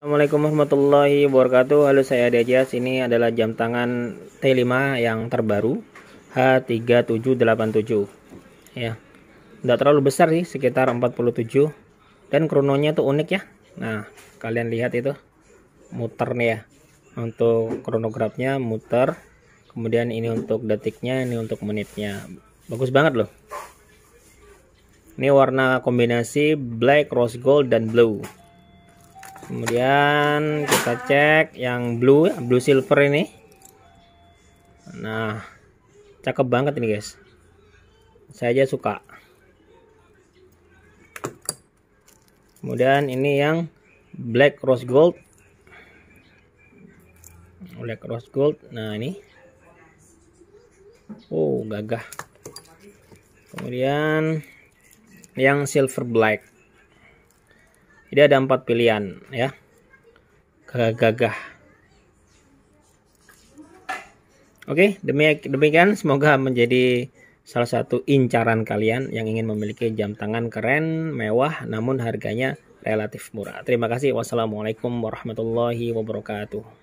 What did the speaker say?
Assalamualaikum warahmatullahi wabarakatuh Halo saya Dejas Ini adalah jam tangan T5 yang terbaru H3787 Ya Tidak terlalu besar sih sekitar 47 Dan krononya tuh unik ya Nah kalian lihat itu Muter nih ya Untuk kronografnya muter Kemudian ini untuk detiknya Ini untuk menitnya Bagus banget loh Ini warna kombinasi black, rose gold, dan blue kemudian kita cek yang blue blue silver ini nah cakep banget ini guys saya aja suka kemudian ini yang black rose gold black rose gold nah ini oh gagah kemudian yang silver black jadi ada empat pilihan ya. Gagah. Oke, demikian semoga menjadi salah satu incaran kalian yang ingin memiliki jam tangan keren, mewah, namun harganya relatif murah. Terima kasih. Wassalamualaikum warahmatullahi wabarakatuh.